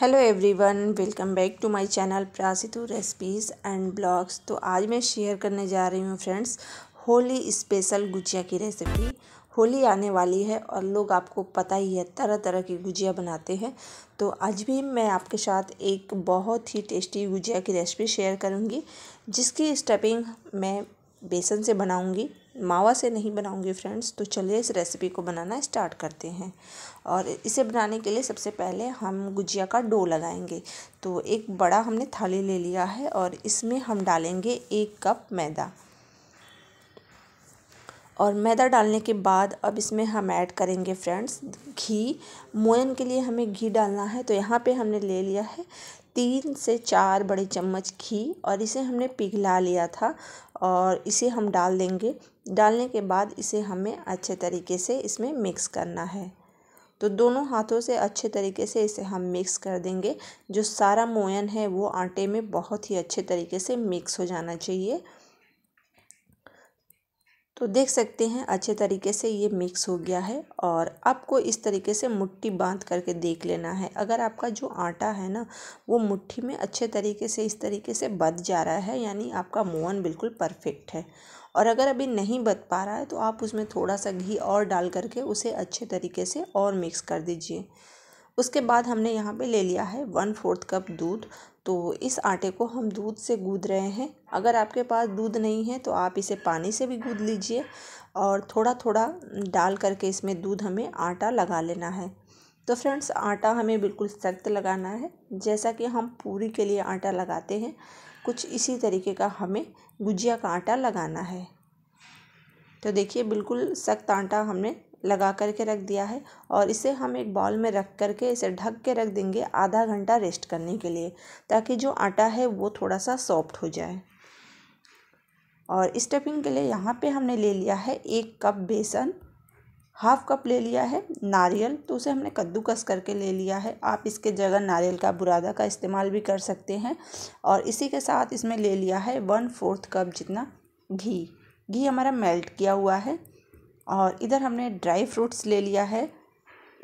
hello everyone welcome back to my channel प्रासितु recipes and blogs तो आज मैं शेयर करने जा रही हूँ फ्रेंड्स होली स्पेशल गुजिया की रेसिपी होली आने वाली है और लोग आपको पता ही है तरह तरह की गुजिया बनाते हैं तो आज भी मैं आपके साथ एक बहुत ही टेस्टी गुजिया की रेसिपी शेयर करूँगी जिसकी स्टपिंग मैं बेसन से बनाऊंगी मावा से नहीं बनाऊंगी फ्रेंड्स तो चलिए इस रेसिपी को बनाना स्टार्ट करते हैं और इसे बनाने के लिए सबसे पहले हम गुजिया का डो लगाएंगे तो एक बड़ा हमने थाली ले लिया है और इसमें हम डालेंगे एक कप मैदा और मैदा डालने के बाद अब इसमें हम ऐड करेंगे फ्रेंड्स घी मोयन के लिए हमें घी डालना है तो यहाँ पे हमने ले लिया है तीन से चार बड़े चम्मच घी और इसे हमने पिघला लिया था और इसे हम डाल देंगे डालने के बाद इसे हमें अच्छे तरीके से इसमें मिक्स करना है तो दोनों हाथों से अच्छे तरीके से इसे हम मिक्स कर देंगे जो सारा मोयन है वो आटे में बहुत ही अच्छे तरीके से मिक्स हो जाना चाहिए तो देख सकते हैं अच्छे तरीके से ये मिक्स हो गया है और आपको इस तरीके से मुट्ठी बांध करके देख लेना है अगर आपका जो आटा है ना वो मुट्ठी में अच्छे तरीके से इस तरीके से बंध जा रहा है यानी आपका मोहन बिल्कुल परफेक्ट है और अगर अभी नहीं बंध पा रहा है तो आप उसमें थोड़ा सा घी और डाल करके उसे अच्छे तरीके से और मिक्स कर दीजिए उसके बाद हमने यहाँ पे ले लिया है वन फोर्थ कप दूध तो इस आटे को हम दूध से गूद रहे हैं अगर आपके पास दूध नहीं है तो आप इसे पानी से भी गूद लीजिए और थोड़ा थोड़ा डाल करके इसमें दूध हमें आटा लगा लेना है तो फ्रेंड्स आटा हमें बिल्कुल सख्त लगाना है जैसा कि हम पूरी के लिए आटा लगाते हैं कुछ इसी तरीके का हमें गुजिया का आटा लगाना है तो देखिए बिल्कुल सख्त आटा हमने लगा करके रख दिया है और इसे हम एक बॉल में रख करके इसे ढक के रख देंगे आधा घंटा रेस्ट करने के लिए ताकि जो आटा है वो थोड़ा सा सॉफ्ट हो जाए और स्टफिंग के लिए यहाँ पे हमने ले लिया है एक कप बेसन हाफ कप ले लिया है नारियल तो उसे हमने कद्दूकस करके ले लिया है आप इसके जगह नारियल का बुरादा का इस्तेमाल भी कर सकते हैं और इसी के साथ इसमें ले लिया है वन फोर्थ कप जितना घी घी हमारा मेल्ट किया हुआ है और इधर हमने ड्राई फ्रूट्स ले लिया है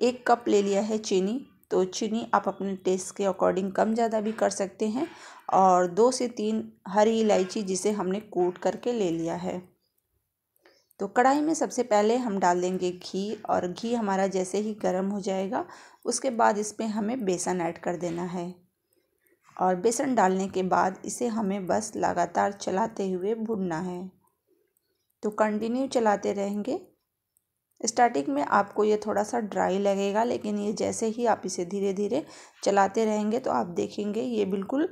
एक कप ले लिया है चीनी तो चीनी आप अपने टेस्ट के अकॉर्डिंग कम ज़्यादा भी कर सकते हैं और दो से तीन हरी इलायची जिसे हमने कूट करके ले लिया है तो कढ़ाई में सबसे पहले हम डाल देंगे घी और घी हमारा जैसे ही गर्म हो जाएगा उसके बाद इसमें हमें बेसन ऐड कर देना है और बेसन डालने के बाद इसे हमें बस लगातार चलाते हुए भुनना है तो कंटिन्यू चलाते रहेंगे स्टार्टिंग में आपको ये थोड़ा सा ड्राई लगेगा लेकिन ये जैसे ही आप इसे धीरे धीरे चलाते रहेंगे तो आप देखेंगे ये बिल्कुल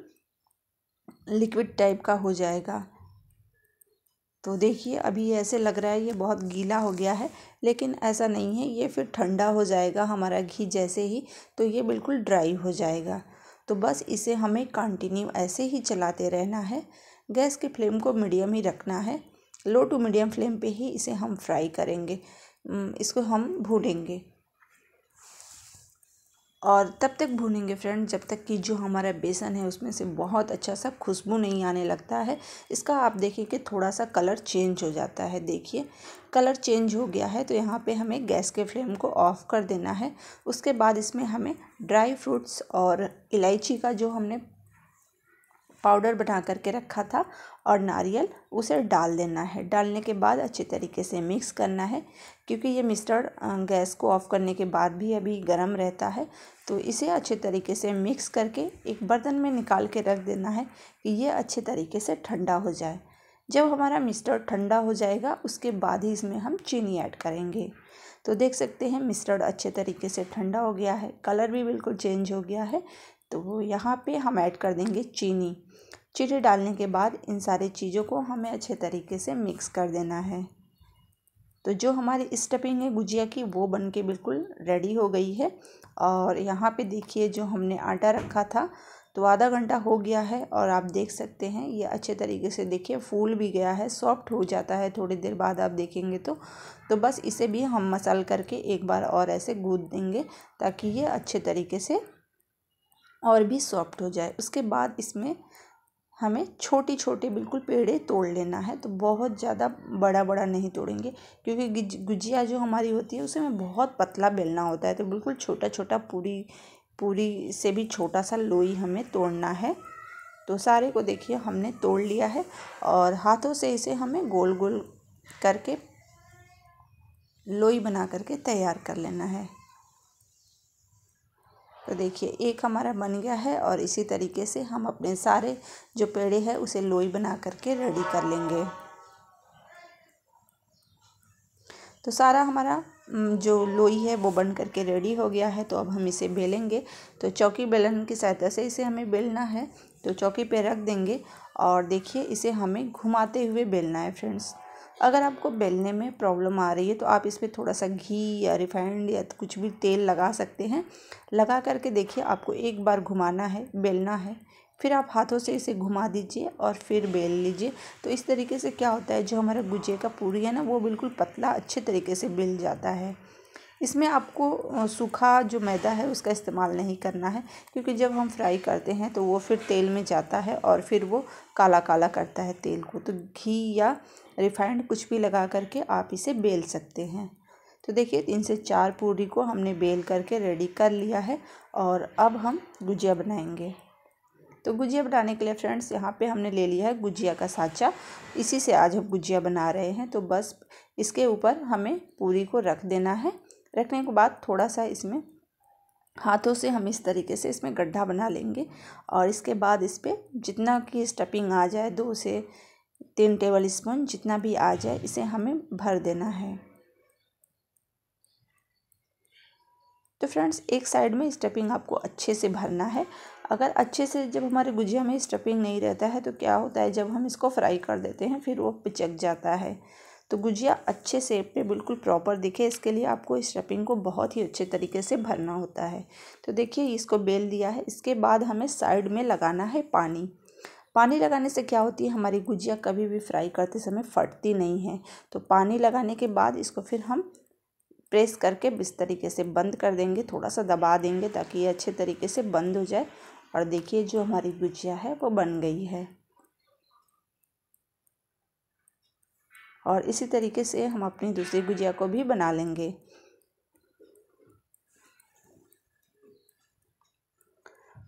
लिक्विड टाइप का हो जाएगा तो देखिए अभी ऐसे लग रहा है ये बहुत गीला हो गया है लेकिन ऐसा नहीं है ये फिर ठंडा हो जाएगा हमारा घी जैसे ही तो ये बिल्कुल ड्राई हो जाएगा तो बस इसे हमें कंटिन्यू ऐसे ही चलाते रहना है गैस की फ्लेम को मीडियम ही रखना है लो टू मीडियम फ्लेम पे ही इसे हम फ्राई करेंगे इसको हम भूनेंगे और तब तक भूनेंगे फ्रेंड जब तक कि जो हमारा बेसन है उसमें से बहुत अच्छा सा खुशबू नहीं आने लगता है इसका आप देखिए कि थोड़ा सा कलर चेंज हो जाता है देखिए कलर चेंज हो गया है तो यहाँ पे हमें गैस के फ्लेम को ऑफ़ कर देना है उसके बाद इसमें हमें ड्राई फ्रूट्स और इलायची का जो हमने पाउडर बना करके रखा था और नारियल उसे डाल देना है डालने के बाद अच्छे तरीके से मिक्स करना है क्योंकि ये मिस्टर गैस को ऑफ़ करने के बाद भी अभी गर्म रहता है तो इसे अच्छे तरीके से मिक्स करके एक बर्तन में निकाल के रख देना है कि ये अच्छे तरीके से ठंडा हो जाए जब हमारा मिस्टर ठंडा हो जाएगा उसके बाद ही इसमें हम चीनी ऐड करेंगे तो देख सकते हैं मिस्टर्ड अच्छे तरीके से ठंडा हो गया है कलर भी बिल्कुल चेंज हो गया है तो वो यहाँ पे हम ऐड कर देंगे चीनी चीनी डालने के बाद इन सारे चीज़ों को हमें अच्छे तरीके से मिक्स कर देना है तो जो हमारी स्टफिंग है गुजिया की वो बन के बिल्कुल रेडी हो गई है और यहाँ पे देखिए जो हमने आटा रखा था तो आधा घंटा हो गया है और आप देख सकते हैं ये अच्छे तरीके से देखिए फूल भी गया है सॉफ्ट हो जाता है थोड़ी देर बाद आप देखेंगे तो तो बस इसे भी हम मसल करके एक बार और ऐसे गूँद देंगे ताकि ये अच्छे तरीके से और भी सॉफ्ट हो जाए उसके बाद इसमें हमें छोटी छोटे बिल्कुल पेड़े तोड़ लेना है तो बहुत ज़्यादा बड़ा बड़ा नहीं तोड़ेंगे क्योंकि गुजिया जो हमारी होती है उसे हमें बहुत पतला बेलना होता है तो बिल्कुल छोटा छोटा पूरी पूरी से भी छोटा सा लोई हमें तोड़ना है तो सारे को देखिए हमने तोड़ लिया है और हाथों से इसे हमें गोल गोल करके लोई बना करके तैयार कर लेना है तो देखिए एक हमारा बन गया है और इसी तरीके से हम अपने सारे जो पेड़े हैं उसे लोई बना करके रेडी कर लेंगे तो सारा हमारा जो लोई है वो बन करके रेडी हो गया है तो अब हम इसे बेलेंगे तो चौकी बेलन की सहायता से इसे हमें बेलना है तो चौकी पे रख देंगे और देखिए इसे हमें घुमाते हुए बेलना है फ्रेंड्स अगर आपको बेलने में प्रॉब्लम आ रही है तो आप इसमें थोड़ा सा घी या रिफाइंड या तो कुछ भी तेल लगा सकते हैं लगा करके देखिए आपको एक बार घुमाना है बेलना है फिर आप हाथों से इसे घुमा दीजिए और फिर बेल लीजिए तो इस तरीके से क्या होता है जो हमारा गुजिया का पूरी है ना वो बिल्कुल पतला अच्छे तरीके से बेल जाता है इसमें आपको सूखा जो मैदा है उसका इस्तेमाल नहीं करना है क्योंकि जब हम फ्राई करते हैं तो वो फिर तेल में जाता है और फिर वो काला काला करता है तेल को तो घी या रिफाइंड कुछ भी लगा करके आप इसे बेल सकते हैं तो देखिए तीन से चार पूरी को हमने बेल करके रेडी कर लिया है और अब हम गुजिया बनाएंगे तो गुजिया बनाने के लिए फ्रेंड्स यहाँ पे हमने ले लिया है गुजिया का साँचा इसी से आज हम गुजिया बना रहे हैं तो बस इसके ऊपर हमें पूरी को रख देना है रखने के बाद थोड़ा सा इसमें हाथों से हम इस तरीके से इसमें गड्ढा बना लेंगे और इसके बाद इस पर जितना की स्टफिंग आ जाए दो से तीन टेबल स्पून जितना भी आ जाए इसे हमें भर देना है तो फ्रेंड्स एक साइड में स्टफिंग आपको अच्छे से भरना है अगर अच्छे से जब हमारे गुजिया में स्टफिंग नहीं रहता है तो क्या होता है जब हम इसको फ्राई कर देते हैं फिर वो पिचक जाता है तो गुजिया अच्छे सेप पे बिल्कुल प्रॉपर दिखे इसके लिए आपको इस स्टफिंग को बहुत ही अच्छे तरीके से भरना होता है तो देखिए इसको बेल दिया है इसके बाद हमें साइड में लगाना है पानी पानी लगाने से क्या होती है हमारी गुजिया कभी भी फ्राई करते समय फटती नहीं है तो पानी लगाने के बाद इसको फिर हम प्रेस करके इस तरीके से बंद कर देंगे थोड़ा सा दबा देंगे ताकि ये अच्छे तरीके से बंद हो जाए और देखिए जो हमारी गुजिया है वो बन गई है और इसी तरीके से हम अपनी दूसरी गुजिया को भी बना लेंगे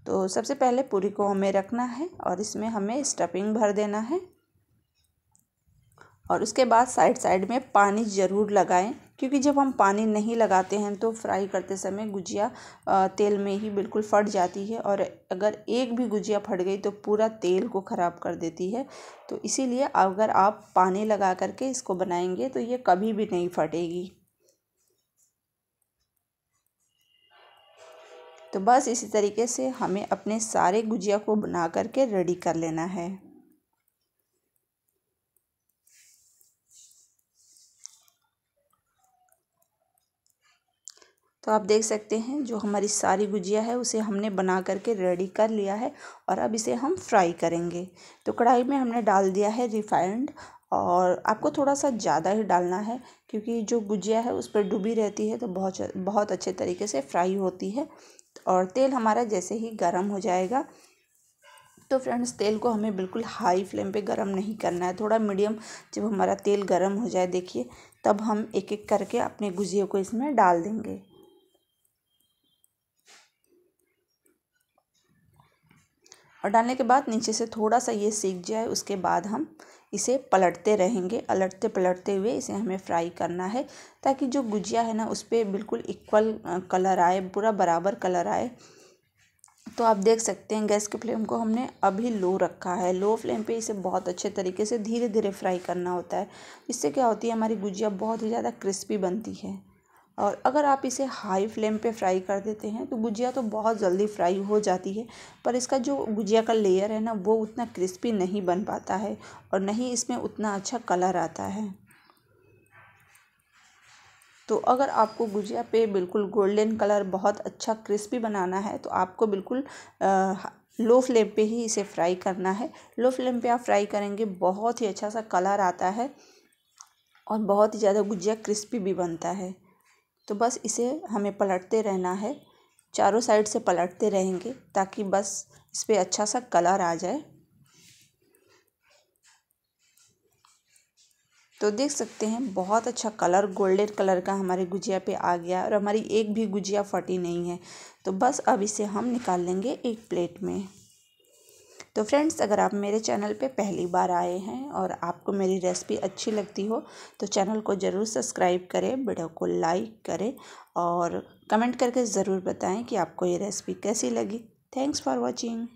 तो सबसे पहले पूरी को हमें रखना है और इसमें हमें स्टफिंग भर देना है और उसके बाद साइड साइड में पानी ज़रूर लगाएं क्योंकि जब हम पानी नहीं लगाते हैं तो फ्राई करते समय गुजिया तेल में ही बिल्कुल फट जाती है और अगर एक भी गुजिया फट गई तो पूरा तेल को ख़राब कर देती है तो इसीलिए अगर आप पानी लगा करके इसको बनाएंगे तो ये कभी भी नहीं फटेगी तो बस इसी तरीके से हमें अपने सारे गुजिया को बना करके रेडी कर लेना है तो आप देख सकते हैं जो हमारी सारी गुजिया है उसे हमने बना करके रेडी कर लिया है और अब इसे हम फ्राई करेंगे तो कढ़ाई में हमने डाल दिया है रिफाइंड और आपको थोड़ा सा ज़्यादा ही डालना है क्योंकि जो गुजिया है उस पर डूबी रहती है तो बहुत बहुत अच्छे तरीके से फ्राई होती है और तेल हमारा जैसे ही गर्म हो जाएगा तो फ्रेंड्स तेल को हमें बिल्कुल हाई फ्लेम पे गरम नहीं करना है थोड़ा मीडियम जब हमारा तेल गरम हो जाए देखिए तब हम एक एक करके अपने गुजिया को इसमें डाल देंगे और डालने के बाद नीचे से थोड़ा सा ये सीख जाए उसके बाद हम इसे पलटते रहेंगे पलटते पलटते हुए इसे हमें फ्राई करना है ताकि जो गुजिया है ना उस पर बिल्कुल इक्वल कलर आए पूरा बराबर कलर आए तो आप देख सकते हैं गैस के फ्लेम को हमने अभी लो रखा है लो फ्लेम पे इसे बहुत अच्छे तरीके से धीरे धीरे फ्राई करना होता है इससे क्या होती है हमारी गुजिया बहुत ही ज़्यादा क्रिस्पी बनती है और अगर आप इसे हाई फ्लेम पे फ्राई कर देते हैं तो गुजिया तो बहुत जल्दी फ्राई हो जाती है पर इसका जो गुजिया का लेयर है ना वो उतना क्रिस्पी नहीं बन पाता है और नहीं इसमें उतना अच्छा कलर आता है तो अगर आपको गुजिया पे बिल्कुल गोल्डन कलर बहुत अच्छा क्रिस्पी बनाना है तो आपको बिल्कुल आ, लो फ्लेम पे ही इसे फ्राई करना है लो फ्लेम पे आप फ्राई करेंगे बहुत ही अच्छा सा कलर आता है और बहुत ही ज़्यादा गुजिया क्रिस्पी भी बनता है तो बस इसे हमें पलटते रहना है चारों साइड से पलटते रहेंगे ताकि बस इस पर अच्छा सा कलर आ जाए तो देख सकते हैं बहुत अच्छा कलर गोल्डन कलर का हमारे गुजिया पे आ गया और हमारी एक भी गुजिया फटी नहीं है तो बस अब इसे हम निकाल लेंगे एक प्लेट में तो फ्रेंड्स अगर आप मेरे चैनल पे पहली बार आए हैं और आपको मेरी रेसिपी अच्छी लगती हो तो चैनल को ज़रूर सब्सक्राइब करें वीडियो को लाइक करें और कमेंट करके ज़रूर बताएं कि आपको ये रेसिपी कैसी लगी थैंक्स फॉर वॉचिंग